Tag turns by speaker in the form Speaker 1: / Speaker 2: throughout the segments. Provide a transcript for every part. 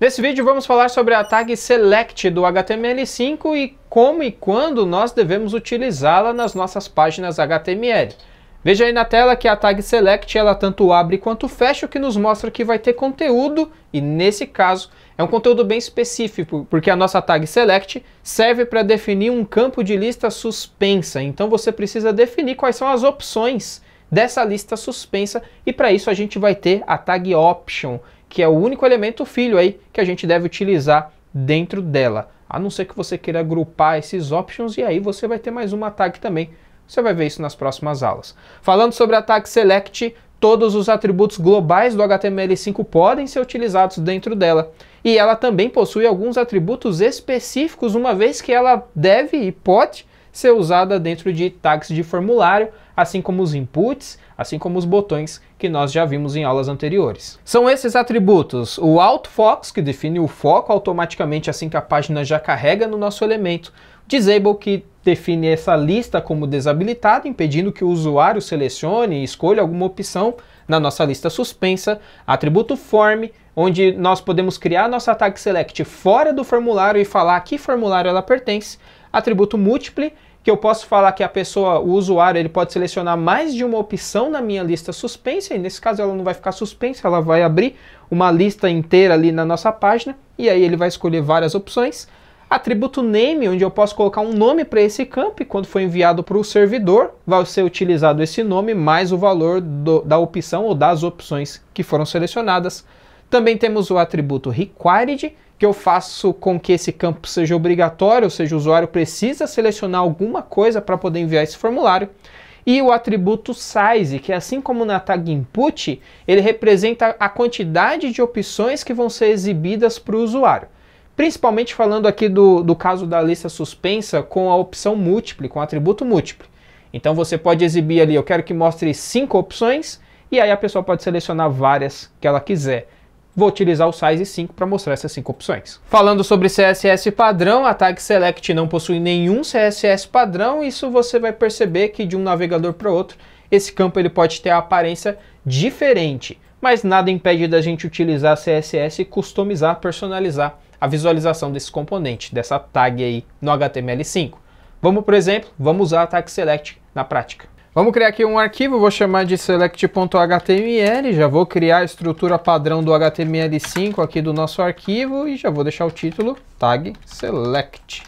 Speaker 1: Nesse vídeo vamos falar sobre a tag select do HTML5 e como e quando nós devemos utilizá-la nas nossas páginas HTML. Veja aí na tela que a tag select ela tanto abre quanto fecha, o que nos mostra que vai ter conteúdo, e nesse caso é um conteúdo bem específico, porque a nossa tag select serve para definir um campo de lista suspensa. Então você precisa definir quais são as opções dessa lista suspensa, e para isso a gente vai ter a tag option, que é o único elemento filho aí que a gente deve utilizar dentro dela. A não ser que você queira agrupar esses options e aí você vai ter mais uma tag também. Você vai ver isso nas próximas aulas. Falando sobre a tag select, todos os atributos globais do HTML5 podem ser utilizados dentro dela. E ela também possui alguns atributos específicos, uma vez que ela deve e pode ser usada dentro de tags de formulário, assim como os inputs, assim como os botões que nós já vimos em aulas anteriores. São esses atributos, o autofox, que define o foco automaticamente assim que a página já carrega no nosso elemento, Disable, que define essa lista como desabilitada, impedindo que o usuário selecione e escolha alguma opção na nossa lista suspensa. Atributo Form, onde nós podemos criar nossa tag select fora do formulário e falar a que formulário ela pertence atributo múltiple, que eu posso falar que a pessoa, o usuário, ele pode selecionar mais de uma opção na minha lista suspensa, e nesse caso ela não vai ficar suspensa, ela vai abrir uma lista inteira ali na nossa página, e aí ele vai escolher várias opções. Atributo name, onde eu posso colocar um nome para esse campo, e quando for enviado para o servidor, vai ser utilizado esse nome mais o valor do, da opção ou das opções que foram selecionadas. Também temos o atributo required, que eu faço com que esse campo seja obrigatório, ou seja, o usuário precisa selecionar alguma coisa para poder enviar esse formulário. E o atributo size, que é assim como na tag input, ele representa a quantidade de opções que vão ser exibidas para o usuário. Principalmente falando aqui do, do caso da lista suspensa com a opção múltipla, com o atributo múltiplo. Então você pode exibir ali, eu quero que mostre cinco opções, e aí a pessoa pode selecionar várias que ela quiser. Vou utilizar o size 5 para mostrar essas cinco opções. Falando sobre CSS padrão, a tag select não possui nenhum CSS padrão, isso você vai perceber que de um navegador para outro, esse campo ele pode ter a aparência diferente, mas nada impede da gente utilizar CSS e customizar, personalizar a visualização desse componente, dessa tag aí no HTML5. Vamos, por exemplo, vamos usar a tag select na prática. Vamos criar aqui um arquivo, vou chamar de select.html, já vou criar a estrutura padrão do HTML5 aqui do nosso arquivo e já vou deixar o título tag select.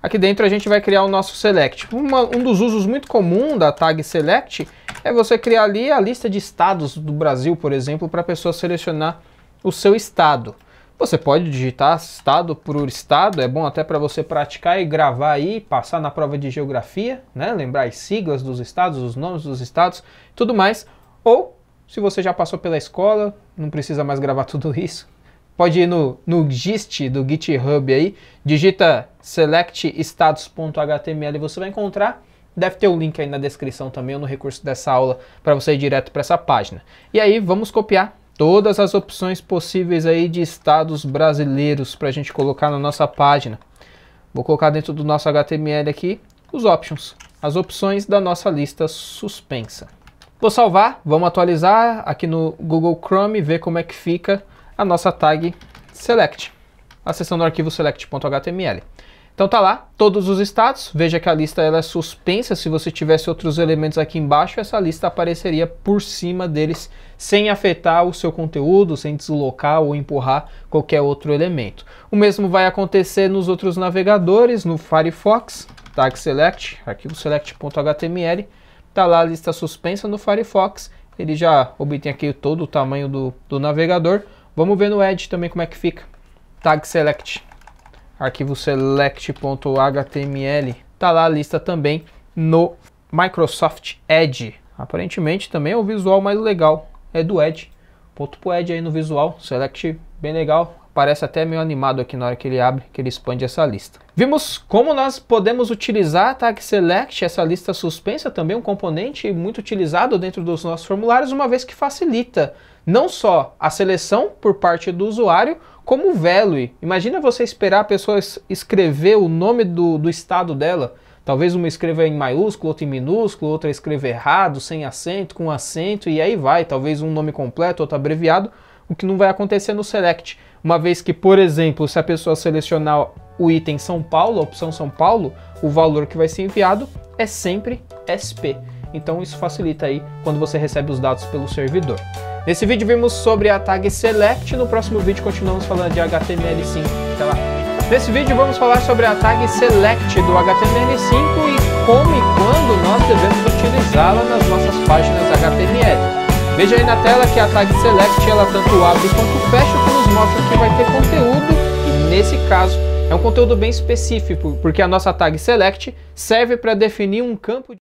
Speaker 1: Aqui dentro a gente vai criar o nosso select. Uma, um dos usos muito comum da tag select é você criar ali a lista de estados do Brasil, por exemplo, para a pessoa selecionar o seu estado. Você pode digitar estado por estado, é bom até para você praticar e gravar aí, passar na prova de geografia, né? lembrar as siglas dos estados, os nomes dos estados, tudo mais. Ou, se você já passou pela escola, não precisa mais gravar tudo isso, pode ir no, no GIST do GitHub aí, digita select estados.html e você vai encontrar. Deve ter o um link aí na descrição também ou no recurso dessa aula para você ir direto para essa página. E aí vamos copiar todas as opções possíveis aí de estados brasileiros para a gente colocar na nossa página. Vou colocar dentro do nosso HTML aqui os options, as opções da nossa lista suspensa. Vou salvar, vamos atualizar aqui no Google Chrome, e ver como é que fica a nossa tag select, acessando o arquivo select.html. Então tá lá, todos os estados. Veja que a lista ela é suspensa. Se você tivesse outros elementos aqui embaixo, essa lista apareceria por cima deles, sem afetar o seu conteúdo, sem deslocar ou empurrar qualquer outro elemento. O mesmo vai acontecer nos outros navegadores, no Firefox, tag select, arquivo select.html. Tá lá a lista suspensa no Firefox. Ele já obtém aqui todo o tamanho do, do navegador. Vamos ver no Edge também como é que fica. Tag select arquivo select.html. Está lá a lista também no Microsoft Edge. Aparentemente também é o visual mais legal, é do Edge. Ponto pro Edge aí no visual, select bem legal. Parece até meio animado aqui na hora que ele abre, que ele expande essa lista. Vimos como nós podemos utilizar a tag select, essa lista suspensa, também um componente muito utilizado dentro dos nossos formulários, uma vez que facilita não só a seleção por parte do usuário, como o Imagina você esperar a pessoa escrever o nome do, do estado dela. Talvez uma escreva em maiúsculo, outra em minúsculo, outra escreva errado, sem acento, com acento, e aí vai. Talvez um nome completo, outro abreviado, o que não vai acontecer no Select. Uma vez que, por exemplo, se a pessoa selecionar o item São Paulo, a opção São Paulo, o valor que vai ser enviado é sempre SP. Então isso facilita aí quando você recebe os dados pelo servidor. Nesse vídeo vimos sobre a tag select, no próximo vídeo continuamos falando de HTML5. Até lá. Nesse vídeo vamos falar sobre a tag select do HTML5 e como e quando nós devemos utilizá-la nas nossas páginas HTML. Veja aí na tela que a tag select ela tanto abre quanto fecha que nos mostra que vai ter conteúdo e nesse caso é um conteúdo bem específico porque a nossa tag select serve para definir um campo de